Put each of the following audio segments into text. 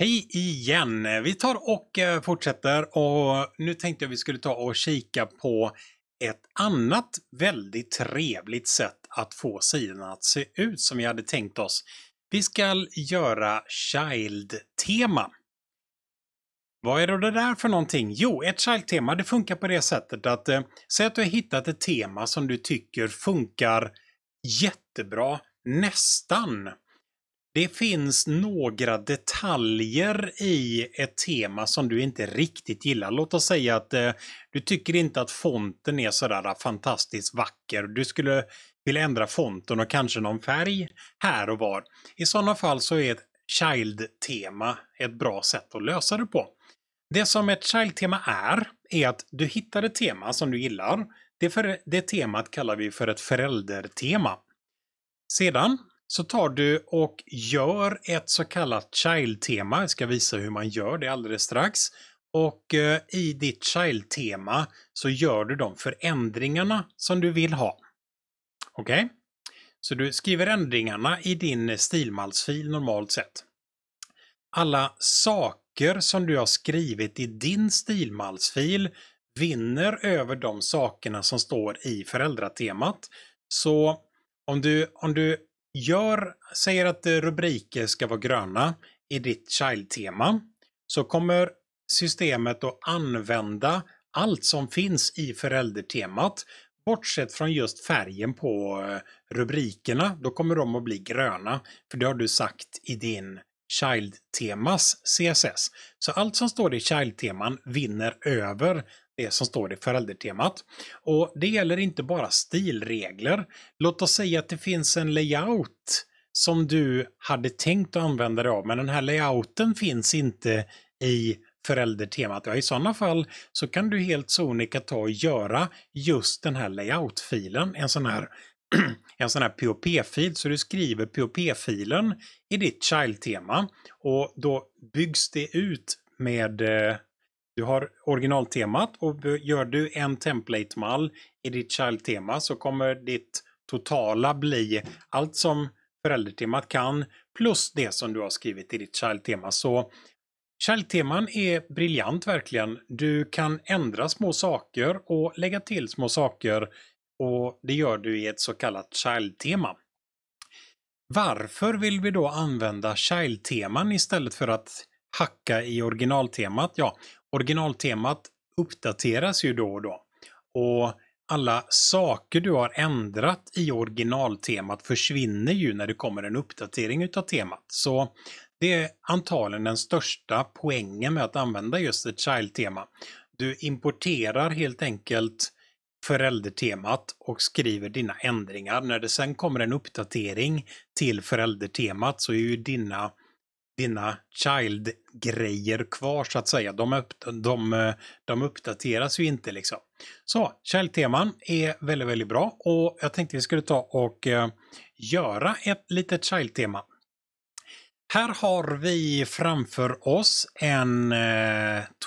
Hej igen! Vi tar och eh, fortsätter och nu tänkte jag vi skulle ta och kika på ett annat väldigt trevligt sätt att få sidorna att se ut som vi hade tänkt oss. Vi ska göra Child-tema. Vad är då det där för någonting? Jo, ett Child-tema det funkar på det sättet att eh, säg att du har hittat ett tema som du tycker funkar jättebra, nästan, det finns några detaljer i ett tema som du inte riktigt gillar. Låt oss säga att eh, du tycker inte att fonten är sådär eh, fantastiskt vacker. Du skulle vilja ändra fonten och kanske någon färg här och var. I sådana fall så är ett Child-tema ett bra sätt att lösa det på. Det som ett Child-tema är, är att du hittar ett tema som du gillar. Det, för, det temat kallar vi för ett föräldertema. Sedan så tar du och gör ett så kallat child-tema. Jag ska visa hur man gör det alldeles strax. Och eh, i ditt child-tema så gör du de förändringarna som du vill ha. Okej? Okay? Så du skriver ändringarna i din stilmalsfil normalt sett. Alla saker som du har skrivit i din stilmalsfil vinner över de sakerna som står i föräldratemat. Så om du, om du gör, säger att eh, rubriker ska vara gröna i ditt child-tema så kommer systemet att använda allt som finns i föräldertemat bortsett från just färgen på eh, rubrikerna. Då kommer de att bli gröna för det har du sagt i din Child-temas CSS. Så allt som står i Child-teman vinner över det som står i föräldertemat. Och det gäller inte bara stilregler. Låt oss säga att det finns en layout som du hade tänkt att använda dig av, men den här layouten finns inte i föräldertemat. Ja, i sådana fall så kan du helt sonika ta och göra just den här layoutfilen. en sån här en sån här POP-fil, så du skriver POP-filen i ditt child-tema och då byggs det ut med eh, du har originaltemat och gör du en template-mall i ditt child-tema så kommer ditt totala bli allt som föräldertemat kan plus det som du har skrivit i ditt child-tema. Så Child-teman är briljant verkligen. Du kan ändra små saker och lägga till små saker och det gör du i ett så kallat child-tema. Varför vill vi då använda child-teman istället för att hacka i originaltemat? Ja, originaltemat uppdateras ju då och då. Och alla saker du har ändrat i originaltemat försvinner ju när det kommer en uppdatering utav temat. Så det är antagligen den största poängen med att använda just ett child-tema. Du importerar helt enkelt föräldertemat och skriver dina ändringar. När det sen kommer en uppdatering till föräldertemat så är ju dina dina Child-grejer kvar så att säga. De, upp, de, eh, de uppdateras ju inte liksom. Så Child-teman är väldigt, väldigt bra och jag tänkte vi skulle ta och eh, göra ett litet Child-tema. Här har vi framför oss en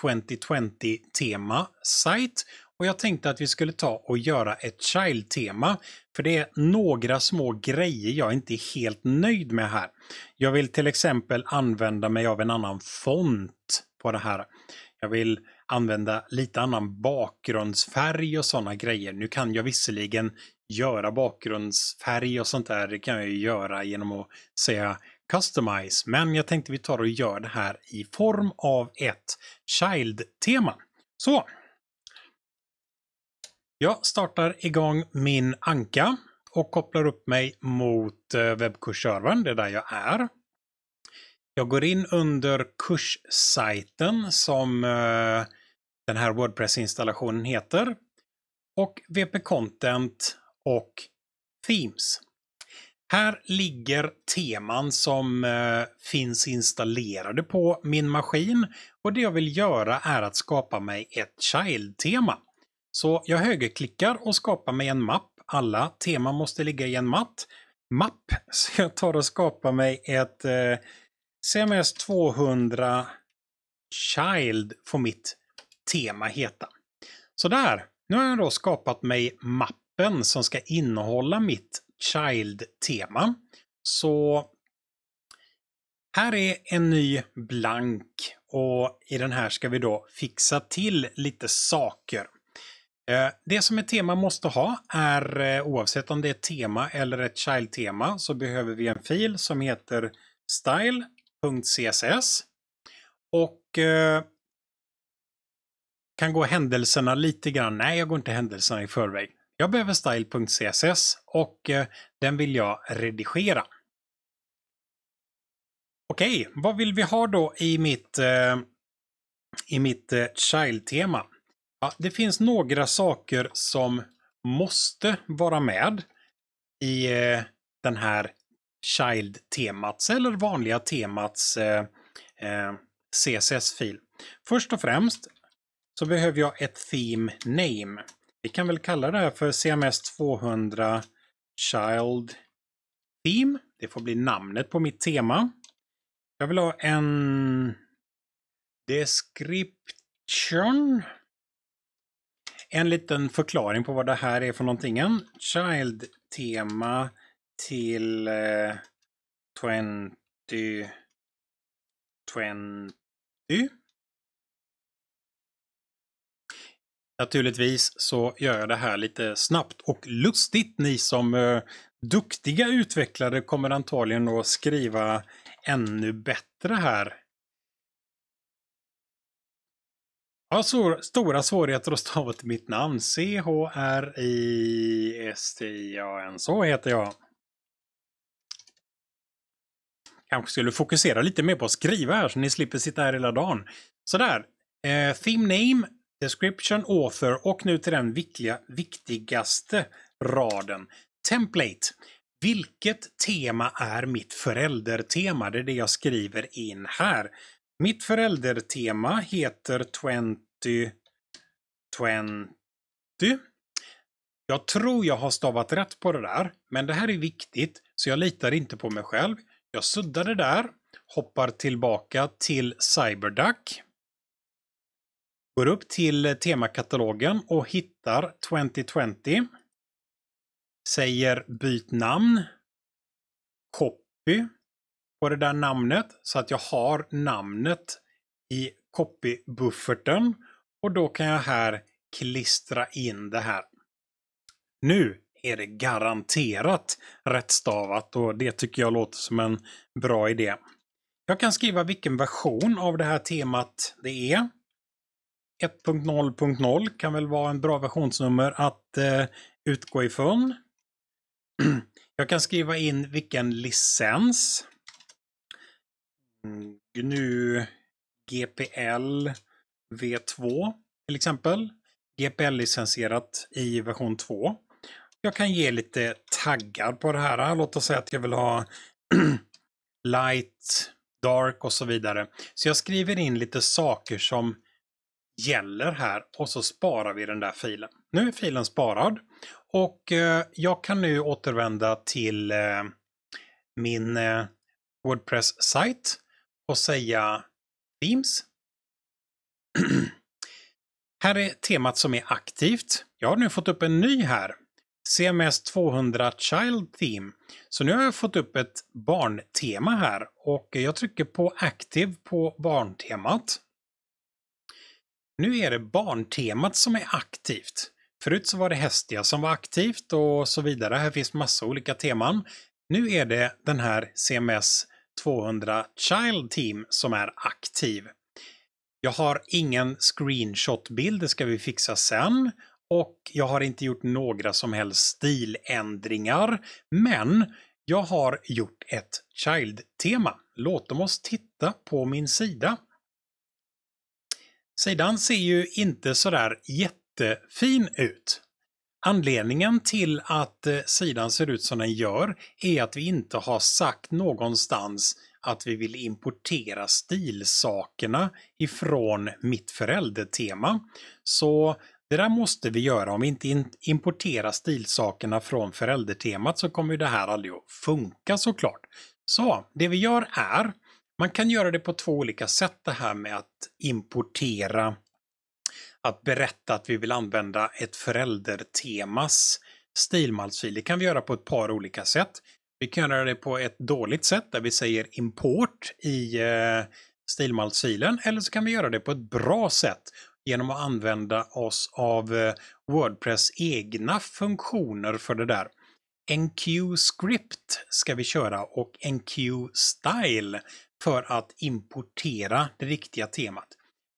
2020-tema-sajt eh, och jag tänkte att vi skulle ta och göra ett Child-tema. För det är några små grejer jag inte är helt nöjd med här. Jag vill till exempel använda mig av en annan font på det här. Jag vill använda lite annan bakgrundsfärg och sådana grejer. Nu kan jag visserligen göra bakgrundsfärg och sånt där. Det kan jag ju göra genom att säga Customize. Men jag tänkte vi tar och gör det här i form av ett Child-tema. Så, jag startar igång min anka och kopplar upp mig mot eh, webbkursservern, det är där jag är. Jag går in under kurssajten som eh, den här Wordpress-installationen heter. Och VP Content och Themes. Här ligger teman som eh, finns installerade på min maskin och det jag vill göra är att skapa mig ett child-tema. Så jag högerklickar och skapar mig en mapp. Alla teman måste ligga i en mapp. mapp. Så jag tar och skapar mig ett eh, CMS 200 Child får mitt tema heta. Så där, nu har jag då skapat mig mappen som ska innehålla mitt Child-tema. Så här är en ny blank och i den här ska vi då fixa till lite saker. Eh, det som ett tema måste ha är, eh, oavsett om det är ett tema eller ett child-tema, så behöver vi en fil som heter style.css. Och eh, kan gå händelserna lite grann. Nej, jag går inte händelserna i förväg. Jag behöver style.css och den vill jag redigera. Okej, vad vill vi ha då i mitt, i mitt child-tema? Ja, det finns några saker som måste vara med i eh, den här Child-temats eller vanliga temats eh, eh, CSS-fil. Först och främst så behöver jag ett theme name. Vi kan väl kalla det här för CMS 200 Child Theme. Det får bli namnet på mitt tema. Jag vill ha en description. En liten förklaring på vad det här är för någonting. En Child-tema till eh, 2020. Naturligtvis så gör jag det här lite snabbt och lustigt. Ni som eh, duktiga utvecklare kommer antagligen att skriva ännu bättre här Jag har stora svårigheter att stava till mitt namn. C-H-R-I-S-T-I-A-N. Så heter jag. Kanske skulle fokusera lite mer på att skriva här så ni slipper sitta här hela dagen. Sådär. Eh, theme name, description, author och nu till den viktiga, viktigaste raden. Template. Vilket tema är mitt föräldertema? Det är det jag skriver in här. Mitt föräldertema heter 2020. Jag tror jag har stavat rätt på det där, men det här är viktigt så jag litar inte på mig själv. Jag suddar det där, hoppar tillbaka till Cyberduck. Går upp till temakatalogen och hittar 2020. Säger byt namn. Copy på det där namnet så att jag har namnet i copybufferten och då kan jag här klistra in det här. Nu är det garanterat rättstavat och det tycker jag låter som en bra idé. Jag kan skriva vilken version av det här temat det är. 1.0.0 kan väl vara en bra versionsnummer att eh, utgå ifrån. Jag kan skriva in vilken licens GNU mm, GPL V2 till exempel. GPL-licensierat i version 2. Jag kan ge lite taggar på det här. Låt oss säga att jag vill ha light, dark och så vidare. Så jag skriver in lite saker som gäller här och så sparar vi den där filen. Nu är filen sparad och eh, jag kan nu återvända till eh, min eh, Wordpress-sajt och säga Themes. här är temat som är aktivt. Jag har nu fått upp en ny här. CMS 200 Child Theme. Så nu har jag fått upp ett barntema här och jag trycker på Active på barntemat. Nu är det barntemat som är aktivt. Förut så var det hästiga som var aktivt och så vidare. Här finns massa olika teman. Nu är det den här CMS 200 Child Team som är aktiv. Jag har ingen screenshot-bild, det ska vi fixa sen. Och jag har inte gjort några som helst stiländringar. Men jag har gjort ett Child-tema. Låt dem oss titta på min sida. Sidan ser ju inte sådär jättefin ut. Anledningen till att eh, sidan ser ut som den gör är att vi inte har sagt någonstans att vi vill importera stilsakerna ifrån mitt föräldetema. Så det där måste vi göra. Om vi inte importerar stilsakerna från föräldertemat så kommer det här aldrig att funka såklart. Så det vi gör är, man kan göra det på två olika sätt det här med att importera att berätta att vi vill använda ett föräldertemas stilmalsfil. Det kan vi göra på ett par olika sätt. Vi kan göra det på ett dåligt sätt där vi säger import i eh, stilmalsfilen eller så kan vi göra det på ett bra sätt genom att använda oss av eh, Wordpress egna funktioner för det där. NQ Script ska vi köra och NQ Style för att importera det riktiga temat.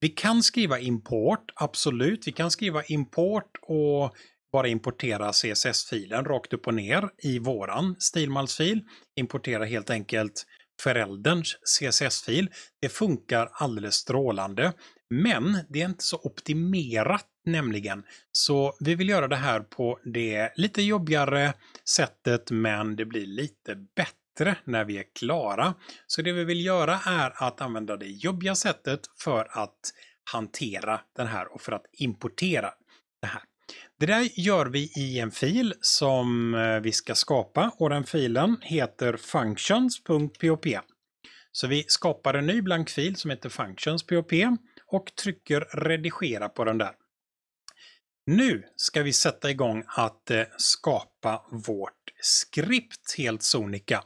Vi kan skriva import, absolut. Vi kan skriva import och bara importera CSS-filen rakt upp och ner i våran stilmalsfil. Importera helt enkelt förälderns CSS-fil. Det funkar alldeles strålande. Men det är inte så optimerat nämligen. Så vi vill göra det här på det lite jobbigare sättet men det blir lite bättre bättre när vi är klara. Så det vi vill göra är att använda det jobbiga sättet för att hantera den här och för att importera det här. Det där gör vi i en fil som eh, vi ska skapa och den filen heter functions.pop. Så vi skapar en ny blankfil som heter functions.pop och trycker redigera på den där. Nu ska vi sätta igång att eh, skapa vårt skript helt sonika.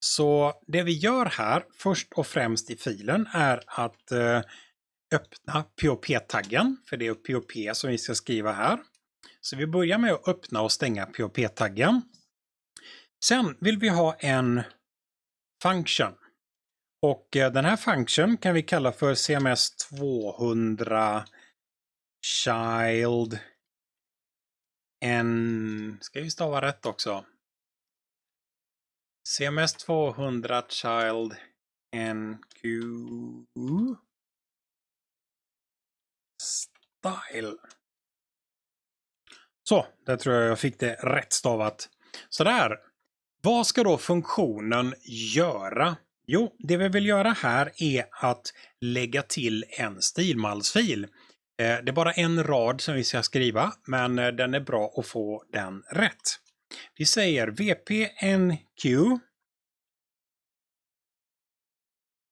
Så det vi gör här först och främst i filen är att eh, öppna POP-taggen, för det är POP som vi ska skriva här. Så vi börjar med att öppna och stänga POP-taggen. Sen vill vi ha en function. Och eh, den här function kan vi kalla för CMS 200 Child N... Ska vi stava rätt också? CMS 200 Child NQ Style. Så, där tror jag jag fick det rätt stavat. Sådär. Vad ska då funktionen göra? Jo, det vi vill göra här är att lägga till en stilmallsfil. Eh, det är bara en rad som vi ska skriva, men eh, den är bra att få den rätt. Vi säger VPNQ.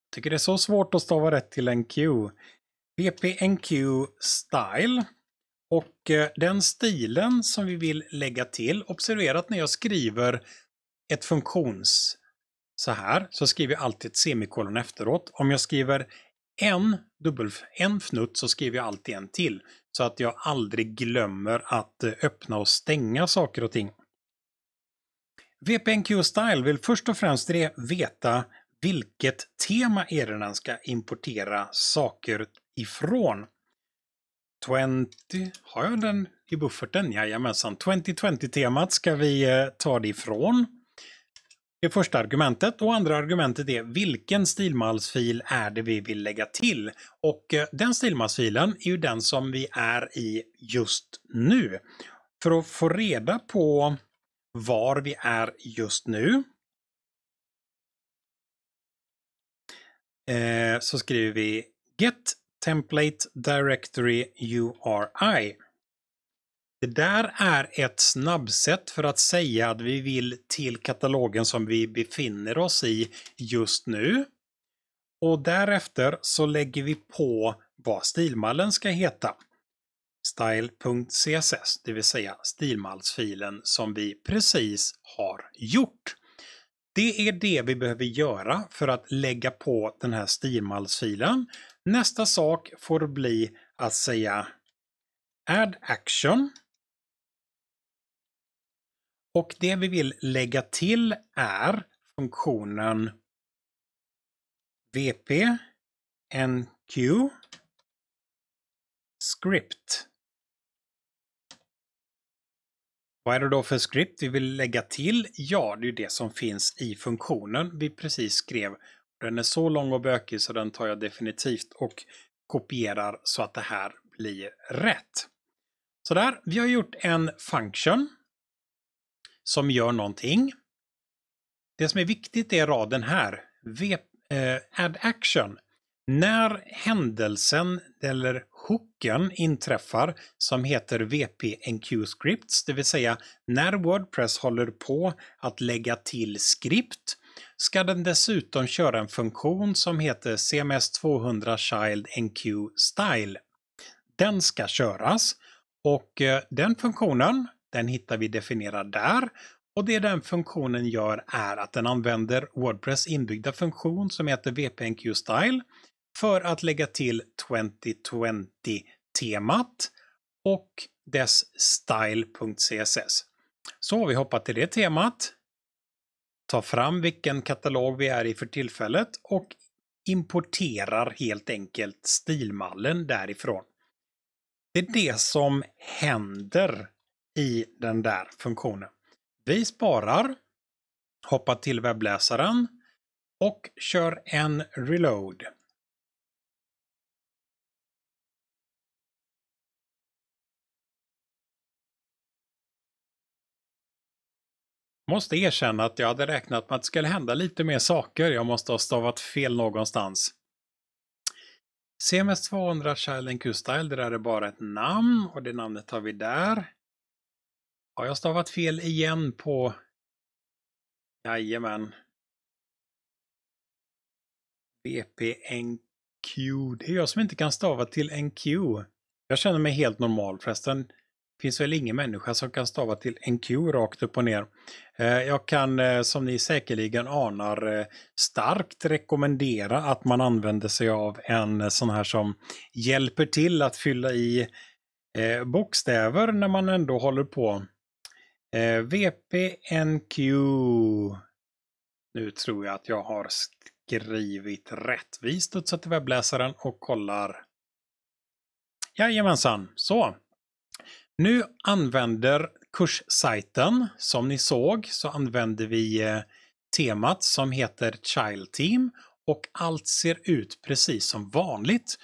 Jag tycker det är så svårt att stava rätt till en Q. VPNQ Style. Och eh, den stilen som vi vill lägga till, observera att när jag skriver ett funktions så här, så skriver jag alltid ett semikolon efteråt. Om jag skriver en, dubbel, en fnutt så skriver jag alltid en till. Så att jag aldrig glömmer att eh, öppna och stänga saker och ting. VPNQ Style vill först och främst veta vilket tema är det den ska importera saker ifrån. 20, har jag den i bufferten? Jajamensan. 2020-temat ska vi eh, ta det ifrån. Det första argumentet och andra argumentet är vilken stilmalsfil är det vi vill lägga till? Och eh, den stilmalsfilen är ju den som vi är i just nu. För att få reda på var vi är just nu. Eh, så skriver vi get template directory URI. Det där är ett snabbsätt för att säga att vi vill till katalogen som vi befinner oss i just nu. Och därefter så lägger vi på vad stilmallen ska heta style.css, det vill säga stilmallsfilen som vi precis har gjort. Det är det vi behöver göra för att lägga på den här stilmallsfilen. Nästa sak får bli att säga add action. Och det vi vill lägga till är funktionen vp nq script. Vad är det då för script vi vill lägga till? Ja, det är det som finns i funktionen vi precis skrev. Den är så lång och bökig så den tar jag definitivt och kopierar så att det här blir rätt. Sådär, vi har gjort en function som gör någonting. Det som är viktigt är raden här, v, eh, add action när händelsen eller hooken inträffar som heter VPNQ Scripts, det vill säga när Wordpress håller på att lägga till skript, ska den dessutom köra en funktion som heter CMS200 Child NQ Style. Den ska köras och eh, den funktionen, den hittar vi definierad där och det den funktionen gör är att den använder Wordpress inbyggda funktion som heter VPNQ Style för att lägga till 2020-temat och dess style.css. Så vi hoppar till det temat, tar fram vilken katalog vi är i för tillfället och importerar helt enkelt stilmallen därifrån. Det är det som händer i den där funktionen. Vi sparar, hoppar till webbläsaren och kör en reload. Måste erkänna att jag hade räknat med att det skulle hända lite mer saker. Jag måste ha stavat fel någonstans. CMS 200 Child Q-Style, det där är bara ett namn och det namnet har vi där. Har jag stavat fel igen på... Jajamän. VPNQ. Det är jag som inte kan stava till NQ. Jag känner mig helt normal förresten finns väl ingen människa som kan stava till en Q rakt upp och ner. Eh, jag kan, eh, som ni säkerligen anar, eh, starkt rekommendera att man använder sig av en sån här som hjälper till att fylla i bokstäver när man ändå håller på. VPNQ. Nu tror jag att jag har skrivit rätt. Vi studsar till webbläsaren och kollar. Jajamensan, så. Nu använder kurssajten, som ni såg, så använder vi eh, temat som heter Child Team och allt ser ut precis som vanligt.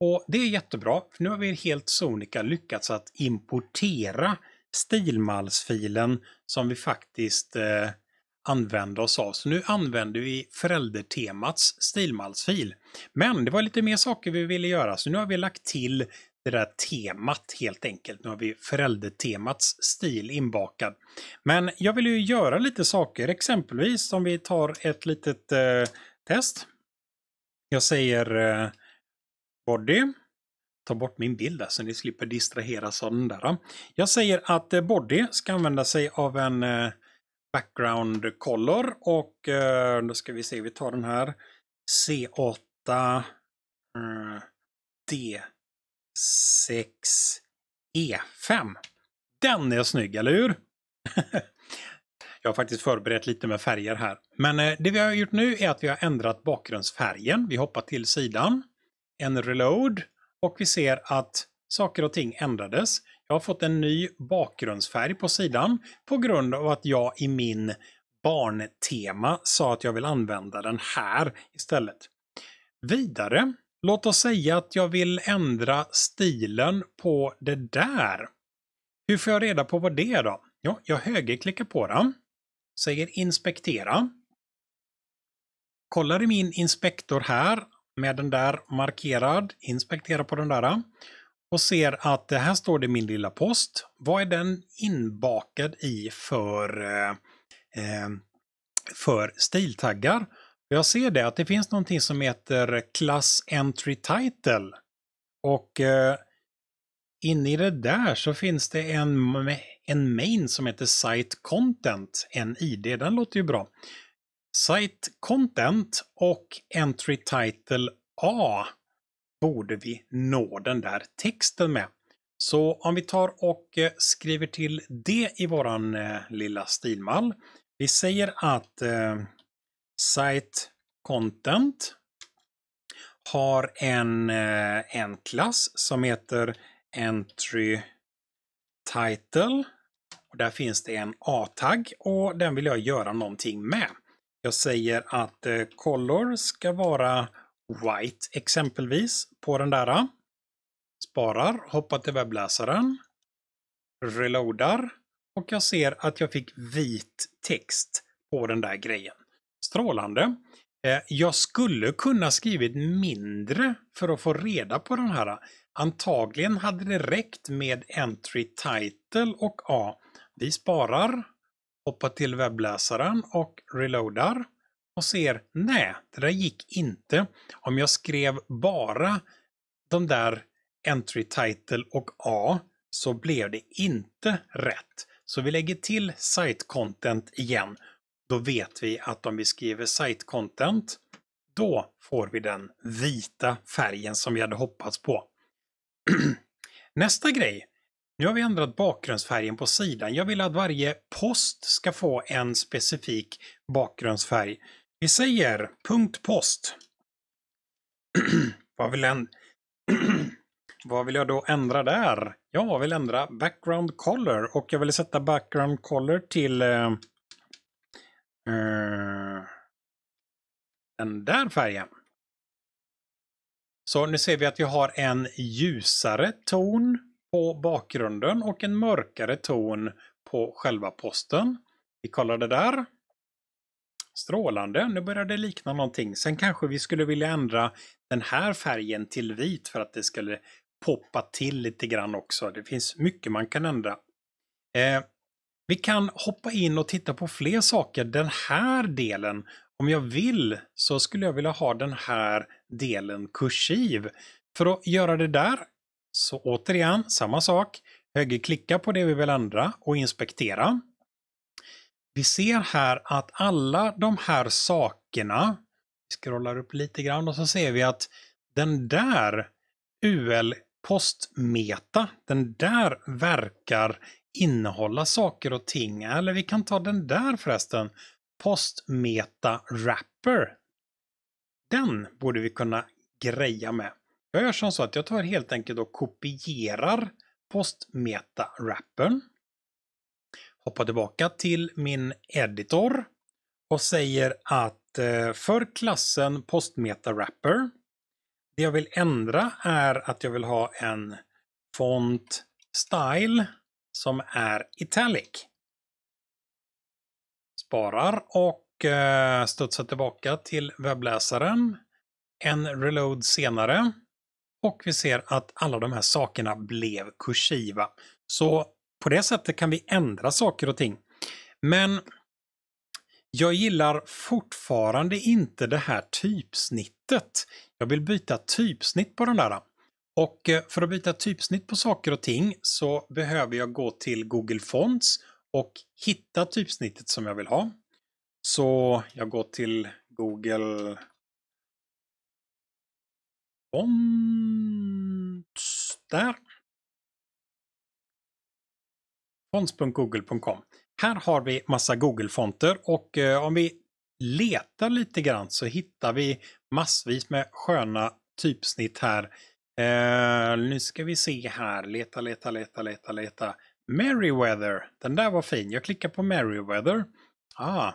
Och det är jättebra, för nu har vi helt sonika lyckats att importera stilmalsfilen som vi faktiskt eh, använde oss av. Så nu använder vi föräldertemats stilmalsfil. Men det var lite mer saker vi ville göra, så nu har vi lagt till det där temat helt enkelt. Nu har vi föräldertemats stil inbakad. Men jag vill ju göra lite saker, exempelvis om vi tar ett litet eh, test. Jag säger eh, body. Ta bort min bild där så ni slipper distraheras av den där. Jag säger att eh, body ska använda sig av en eh, background color och eh, då ska vi se, vi tar den här C8 eh, D 6E5. E den är snygg, eller hur? jag har faktiskt förberett lite med färger här. Men eh, det vi har gjort nu är att vi har ändrat bakgrundsfärgen. Vi hoppar till sidan, en reload och vi ser att saker och ting ändrades. Jag har fått en ny bakgrundsfärg på sidan på grund av att jag i min barntema sa att jag vill använda den här istället. Vidare Låt oss säga att jag vill ändra stilen på det där. Hur får jag reda på vad det är då? Ja, jag högerklickar på den, säger inspektera. Kollar i min inspektor här med den där markerad, inspektera på den där och ser att det här står det min lilla post. Vad är den inbakad i för, eh, eh för stiltaggar? Jag ser det, att det finns någonting som heter Class Entry Title. Och eh, inne i det där så finns det en, en main som heter Site Content, en ID. Den låter ju bra. Site Content och Entry Title A borde vi nå den där texten med. Så om vi tar och eh, skriver till det i våran eh, lilla stilmall. Vi säger att eh, Site Content har en, eh, en klass som heter Entry Title. Och där finns det en A-tagg och den vill jag göra någonting med. Jag säger att eh, Color ska vara White exempelvis på den där. Sparar, hoppar till webbläsaren, reloadar och jag ser att jag fick vit text på den där grejen strålande. Eh, jag skulle kunna skrivit mindre för att få reda på den här. Antagligen hade det räckt med entry title och A. vi sparar, hoppar till webbläsaren och reloadar och ser nej, det där gick inte. Om jag skrev bara de där entry title och A så blev det inte rätt. Så vi lägger till site content igen då vet vi att om vi skriver site content, då får vi den vita färgen som vi hade hoppats på. Nästa grej. Nu har vi ändrat bakgrundsfärgen på sidan. Jag vill att varje post ska få en specifik bakgrundsfärg. Vi säger punkt post. vad, vill en... vad vill jag då ändra där? Jag vill ändra background color och jag vill sätta background color till eh, Uh, eh, den där färgen. Så nu ser vi att vi har en ljusare ton på bakgrunden och en mörkare ton på själva posten. Vi kollar det där. Strålande, nu börjar det likna någonting. Sen kanske vi skulle vilja ändra den här färgen till vit för att det skulle poppa till lite grann också. Det finns mycket man kan ändra. Eh, vi kan hoppa in och titta på fler saker. Den här delen, om jag vill, så skulle jag vilja ha den här delen kursiv. För att göra det där, så återigen samma sak. Högerklicka på det vi vill ändra och inspektera. Vi ser här att alla de här sakerna, vi scrollar upp lite grann och så ser vi att den där UL Postmeta, den där verkar innehålla saker och ting. Eller vi kan ta den där förresten. Postmeta Wrapper. Den borde vi kunna greja med. Jag gör som så att jag tar helt enkelt och kopierar postmeta wrappern Hoppar tillbaka till min editor och säger att eh, för klassen postmeta wrapper det jag vill ändra är att jag vill ha en font style som är Italic. Sparar och eh, studsar tillbaka till webbläsaren. En reload senare. Och vi ser att alla de här sakerna blev kursiva. Så på det sättet kan vi ändra saker och ting. Men jag gillar fortfarande inte det här typsnittet. Jag vill byta typsnitt på den där. Och eh, för att byta typsnitt på saker och ting så behöver jag gå till Google Fonts och hitta typsnittet som jag vill ha. Så jag går till Google Fonts. Där. Fonts.google.com. Här har vi massa Google-fonter och eh, om vi letar lite grann så hittar vi massvis med sköna typsnitt här Eh, nu ska vi se här. Leta, leta, leta, leta, leta. Merryweather. Den där var fin. Jag klickar på Merryweather. Ah,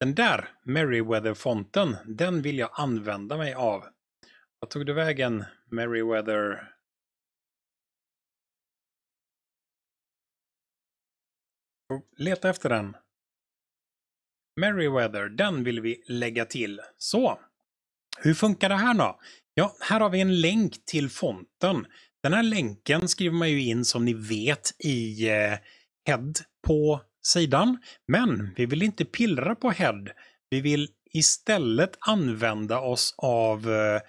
den där Merryweather-fonten, den vill jag använda mig av. Vad tog du vägen, Merryweather? Oh, leta efter den. Merryweather, den vill vi lägga till. Så! Hur funkar det här då? Ja, här har vi en länk till fonten. Den här länken skriver man ju in som ni vet i eh, head på sidan. Men vi vill inte pillra på head. Vi vill istället använda oss av eh,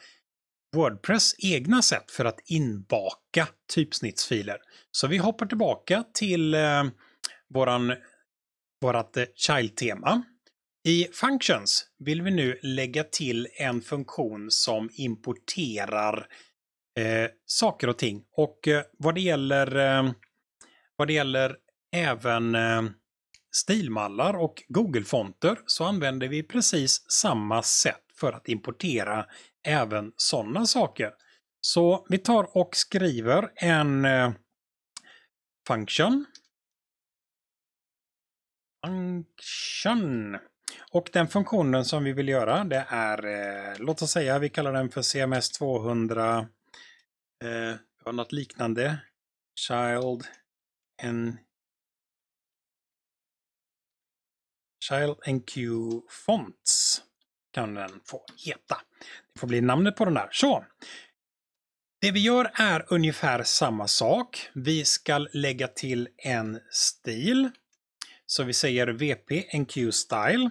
Wordpress egna sätt för att inbaka typsnittsfiler. Så vi hoppar tillbaka till eh, våran, vårat eh, child-tema. I Functions vill vi nu lägga till en funktion som importerar eh, saker och ting. Och eh, vad det gäller, eh, vad det gäller även eh, stilmallar och Google-fonter så använder vi precis samma sätt för att importera även sådana saker. Så vi tar och skriver en eh, function. Function. Och den funktionen som vi vill göra det är, eh, låt oss säga vi kallar den för CMS 200, eh, något liknande, Child en Child NQ Fonts kan den få heta. Det får bli namnet på den där. Så! Det vi gör är ungefär samma sak. Vi ska lägga till en stil så vi säger VP NQ Style.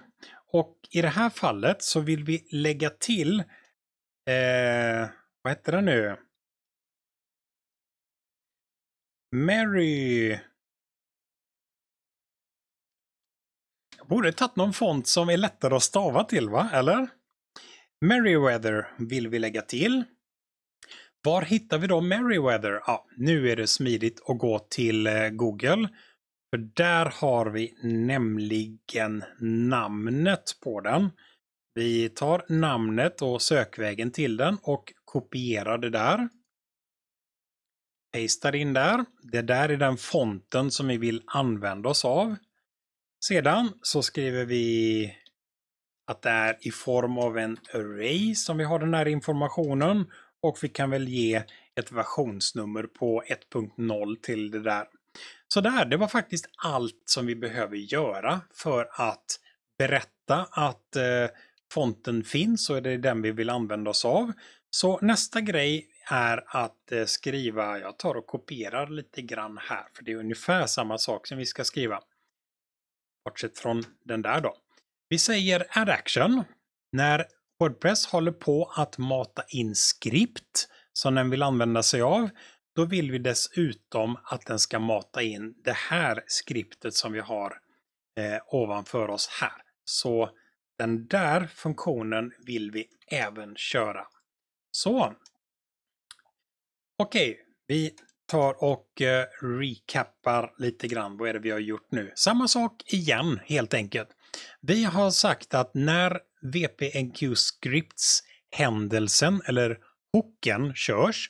Och i det här fallet så vill vi lägga till, eh, vad heter det nu? Mary. borde tagit någon font som är lättare att stava till, va? Eller? Merryweather vill vi lägga till. Var hittar vi då Merryweather? Ja, nu är det smidigt att gå till eh, Google för där har vi nämligen namnet på den. Vi tar namnet och sökvägen till den och kopierar det där. Pastar in där. Det där är den fonten som vi vill använda oss av. Sedan så skriver vi att det är i form av en array som vi har den här informationen och vi kan väl ge ett versionsnummer på 1.0 till det där. Så där, det var faktiskt allt som vi behöver göra för att berätta att eh, fonten finns och det är den vi vill använda oss av. Så nästa grej är att eh, skriva, jag tar och kopierar lite grann här, för det är ungefär samma sak som vi ska skriva. Bortsett från den där då. Vi säger add action. När Wordpress håller på att mata in skript som den vill använda sig av då vill vi dessutom att den ska mata in det här skriptet som vi har eh, ovanför oss här. Så den där funktionen vill vi även köra. Så. Okej, vi tar och eh, recappar lite grann. Vad är det vi har gjort nu? Samma sak igen helt enkelt. Vi har sagt att när VPNQ Scripts händelsen eller hooken körs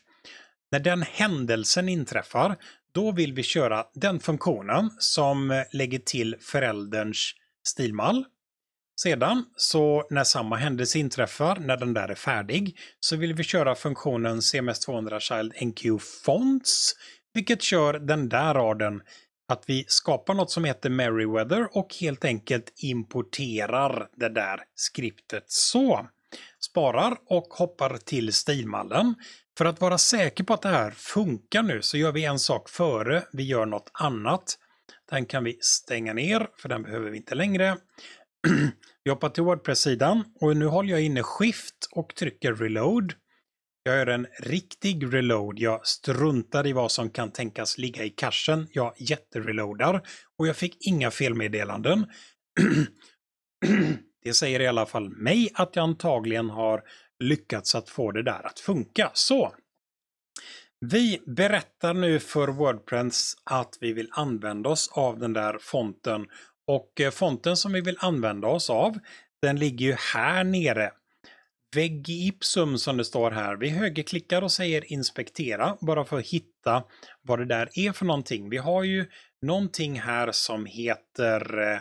när den händelsen inträffar, då vill vi köra den funktionen som eh, lägger till förälderns stilmall. Sedan, så när samma händelse inträffar, när den där är färdig, så vill vi köra funktionen CMS200 Child NQ Fonts, vilket kör den där raden att vi skapar något som heter Merryweather och helt enkelt importerar det där skriptet så. Sparar och hoppar till stilmallen. För att vara säker på att det här funkar nu så gör vi en sak före vi gör något annat. Den kan vi stänga ner, för den behöver vi inte längre. vi hoppar till Wordpress-sidan och nu håller jag inne Shift och trycker Reload. Jag gör en riktig reload. Jag struntar i vad som kan tänkas ligga i cachen. Jag jättereloadar och jag fick inga felmeddelanden. Det säger i alla fall mig att jag antagligen har lyckats att få det där att funka. Så! Vi berättar nu för Wordpress att vi vill använda oss av den där fonten och eh, fonten som vi vill använda oss av den ligger ju här nere. Vägg i ipsum som det står här. Vi högerklickar och säger inspektera bara för att hitta vad det där är för någonting. Vi har ju någonting här som heter eh,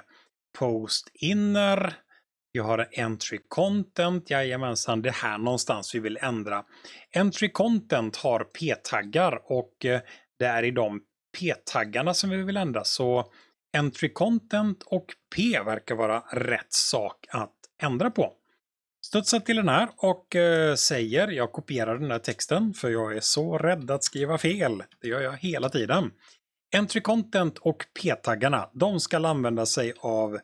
Post Inner vi har entry content, jajamensan, det är här någonstans vi vill ändra. Entry content har p-taggar och eh, det är i de p-taggarna som vi vill ändra. Så entry content och p verkar vara rätt sak att ändra på. Studsa till den här och eh, säger, jag kopierar den här texten för jag är så rädd att skriva fel. Det gör jag hela tiden. Entry content och p-taggarna, de ska använda sig av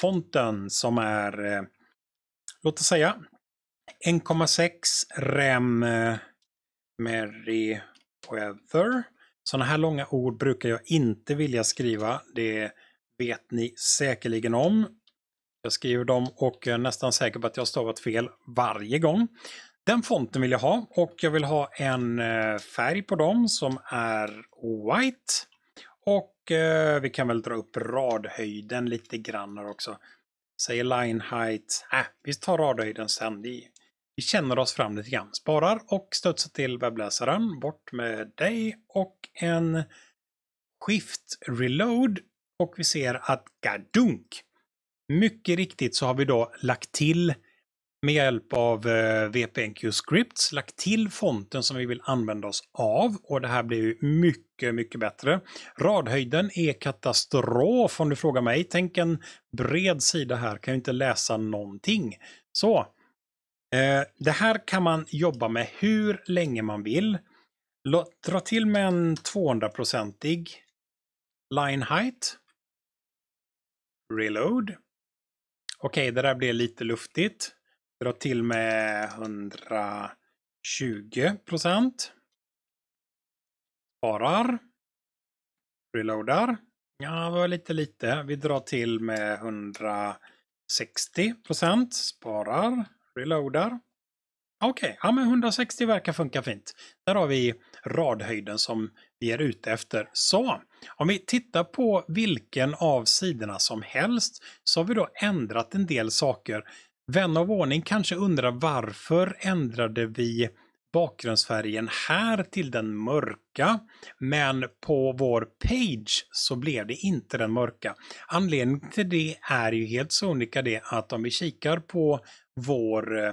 fonten som är, eh, låt oss säga, 1,6 rem eh, Mary Weather. Sådana här långa ord brukar jag inte vilja skriva. Det vet ni säkerligen om. Jag skriver dem och är nästan säker på att jag stavat fel varje gång. Den fonten vill jag ha och jag vill ha en eh, färg på dem som är white. Och eh, vi kan väl dra upp radhöjden lite grann också. Säger line height. Äh, vi tar radhöjden sen. Vi, vi känner oss fram lite grann. Sparar och studsar till webbläsaren. Bort med dig och en skift reload. Och vi ser att gadunk. Mycket riktigt så har vi då lagt till med hjälp av eh, VPNQ Scripts lagt till fonten som vi vill använda oss av och det här blir ju mycket, mycket bättre. Radhöjden är katastrof om du frågar mig. Tänk en bred sida här, kan ju inte läsa någonting. Så, eh, det här kan man jobba med hur länge man vill. Låt, dra till med en 200-procentig line height. Reload. Okej, okay, det där blev lite luftigt dra till med 120 procent. Sparar. Reloadar. Ja, var lite lite. Vi drar till med 160 procent. Sparar. Reloadar. Okej, okay. ja 160 verkar funka fint. Där har vi radhöjden som vi är ute efter. Så, om vi tittar på vilken av sidorna som helst så har vi då ändrat en del saker Vän av ordning kanske undrar varför ändrade vi bakgrundsfärgen här till den mörka, men på vår page så blev det inte den mörka. Anledningen till det är ju helt sonika det att om vi kikar på vår eh,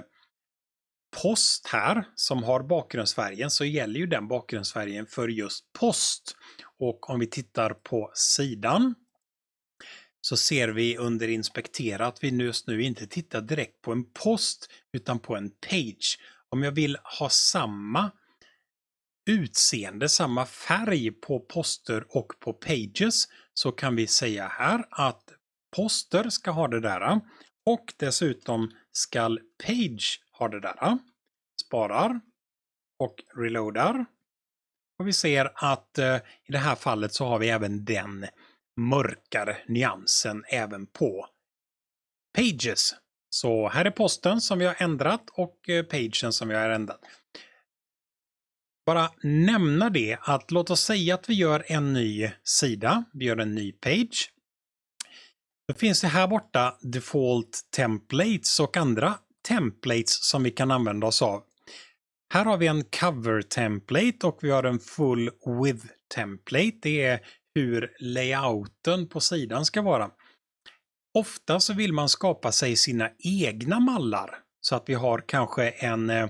post här som har bakgrundsfärgen så gäller ju den bakgrundsfärgen för just post. Och om vi tittar på sidan så ser vi under inspektera att vi just nu inte tittar direkt på en post utan på en page. Om jag vill ha samma utseende, samma färg på poster och på pages så kan vi säga här att poster ska ha det där och dessutom skall page ha det där. Sparar och reloadar. Och vi ser att eh, i det här fallet så har vi även den mörkare nyansen även på Pages. Så här är posten som vi har ändrat och eh, pagen som vi har ändrat. Bara nämna det att låt oss säga att vi gör en ny sida. Vi gör en ny page. Då finns det här borta default templates och andra templates som vi kan använda oss av. Här har vi en cover template och vi har en full with template. Det är hur layouten på sidan ska vara. Ofta så vill man skapa sig sina egna mallar så att vi har kanske en eh,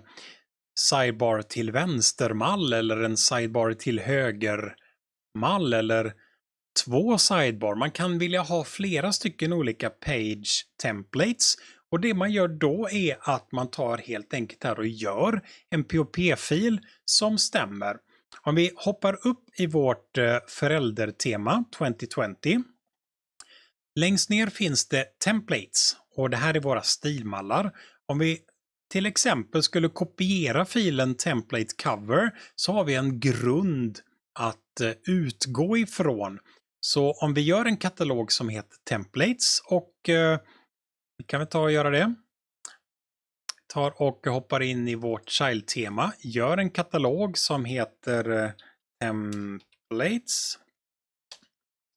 sidebar till vänstermall eller en sidebar till högermall eller två sidebar. Man kan vilja ha flera stycken olika page templates och det man gör då är att man tar helt enkelt här och gör en POP-fil som stämmer om vi hoppar upp i vårt eh, föräldertema 2020. Längst ner finns det templates och det här är våra stilmallar. Om vi till exempel skulle kopiera filen template cover så har vi en grund att eh, utgå ifrån. Så om vi gör en katalog som heter templates och eh, kan vi ta och göra det tar och hoppar in i vårt Child-tema, gör en katalog som heter eh, Templates.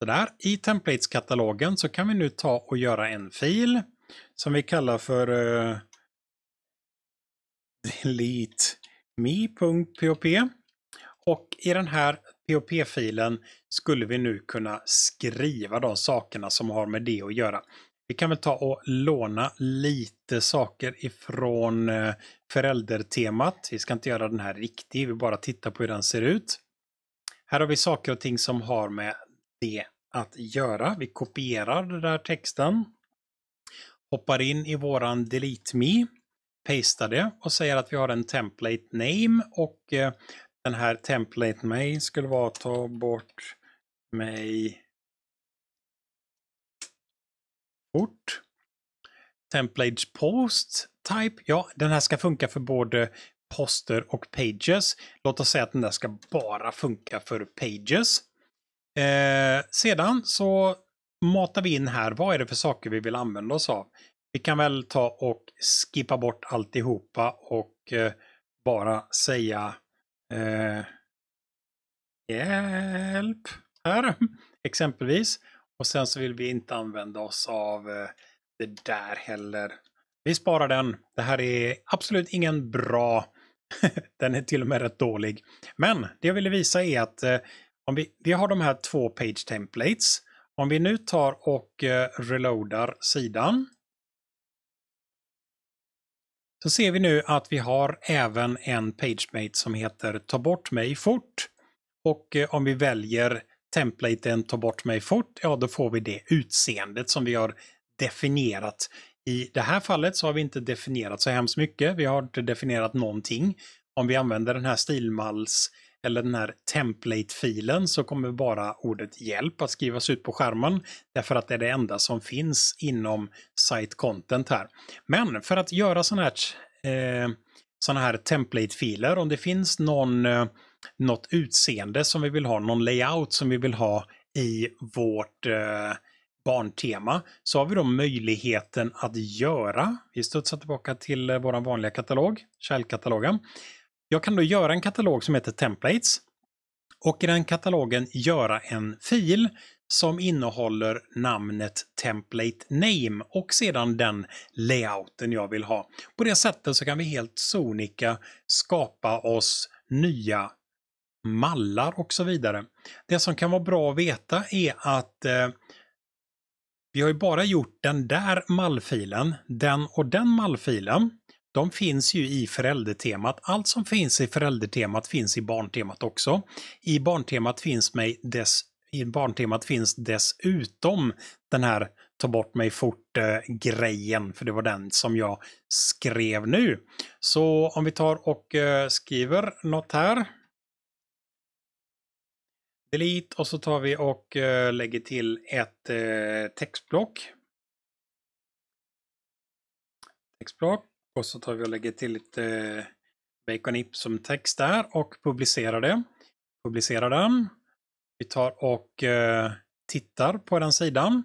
Sådär. I Templates-katalogen så kan vi nu ta och göra en fil som vi kallar för uh, delete Och i den här POP-filen skulle vi nu kunna skriva de sakerna som har med det att göra. Vi kan väl ta och låna lite saker ifrån eh, föräldertemat. Vi ska inte göra den här riktig, vi bara tittar på hur den ser ut. Här har vi saker och ting som har med det att göra. Vi kopierar den där texten, hoppar in i våran Delete Me, pastar det och säger att vi har en template name och eh, den här template mig skulle vara ta bort mig ort. Template post type. Ja, den här ska funka för både poster och pages. Låt oss säga att den där ska bara funka för pages. Eh, sedan så matar vi in här, vad är det för saker vi vill använda oss av? Vi kan väl ta och skippa bort alltihopa och eh, bara säga eh, hjälp här, exempelvis. Och sen så vill vi inte använda oss av eh, det där heller. Vi sparar den. Det här är absolut ingen bra. den är till och med rätt dålig. Men det jag ville visa är att eh, om vi, vi har de här två page templates. Om vi nu tar och eh, reloadar sidan. Så ser vi nu att vi har även en PageMate som heter Ta bort mig fort. Och om vi väljer templaten tar bort mig fort, ja då får vi det utseendet som vi har definierat. I det här fallet så har vi inte definierat så hemskt mycket. Vi har inte definierat någonting. Om vi använder den här stilmalls eller den här template-filen så kommer bara ordet hjälp att skrivas ut på skärmen. Därför att det är det enda som finns inom site content här. Men för att göra sådana här, eh, här template-filer, om det finns någon eh, något utseende som vi vill ha, någon layout som vi vill ha i vårt eh, barntema så har vi då möjligheten att göra, vi studsar tillbaka till eh, vår vanliga katalog, källkatalogen. Jag kan då göra en katalog som heter Templates och i den katalogen göra en fil som innehåller namnet Template Name och sedan den layouten jag vill ha. På det sättet så kan vi helt sonika skapa oss nya mallar och så vidare. Det som kan vara bra att veta är att eh, vi har ju bara gjort den där mallfilen, den och den mallfilen. De finns ju i föräldertemat. Allt som finns i föräldertemat finns i barntemat också. I barntemat finns, mig dess, i barntemat finns dessutom den här ta bort mig fort-grejen, för det var den som jag skrev nu. Så om vi tar och eh, skriver något här delete och så tar vi och eh, lägger till ett eh, textblock. Textblock och så tar vi och lägger till lite eh, baconip som text där och publicerar det. Publicerar den. Vi tar och eh, tittar på den sidan.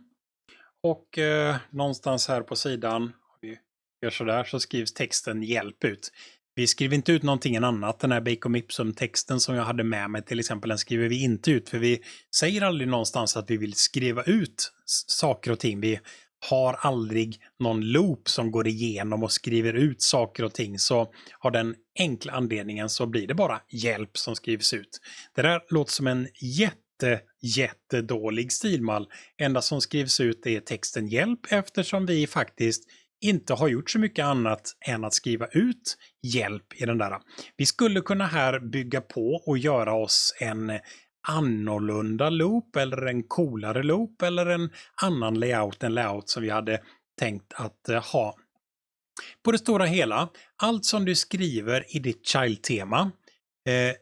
Och eh, någonstans här på sidan, om vi gör sådär, så skrivs texten hjälp ut. Vi skriver inte ut någonting annat. Den här Bacon Ipsum-texten som jag hade med mig till exempel, den skriver vi inte ut för vi säger aldrig någonstans att vi vill skriva ut saker och ting. Vi har aldrig någon loop som går igenom och skriver ut saker och ting. Så av den enkla anledningen så blir det bara hjälp som skrivs ut. Det där låter som en jätte, jättedålig stilmall. Enda som skrivs ut är texten hjälp eftersom vi faktiskt inte har gjort så mycket annat än att skriva ut hjälp i den där. Vi skulle kunna här bygga på och göra oss en annorlunda loop eller en coolare loop eller en annan layout en layout som vi hade tänkt att eh, ha. På det stora hela, allt som du skriver i ditt child-tema eh,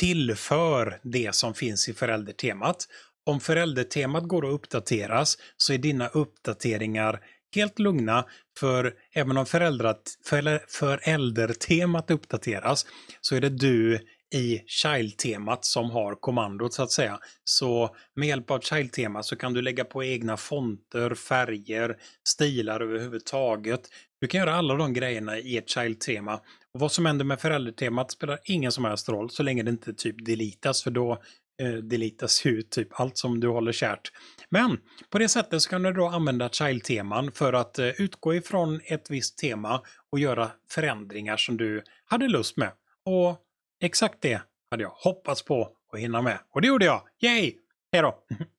tillför det som finns i föräldertemat. Om föräldertemat går att uppdateras så är dina uppdateringar helt lugna, för även om föräldertemat uppdateras så är det du i child-temat som har kommandot så att säga. Så med hjälp av child-temat så kan du lägga på egna fonter, färger, stilar överhuvudtaget. Du kan göra alla de grejerna i ett child-tema. Och vad som händer med föräldertemat spelar ingen som helst roll så länge det inte typ deletas för då eh, deletas ut typ allt som du håller kärt. Men på det sättet så kan du då använda child-teman för att eh, utgå ifrån ett visst tema och göra förändringar som du hade lust med. Och exakt det hade jag hoppats på att hinna med. Och det gjorde jag! Yay! Hej då!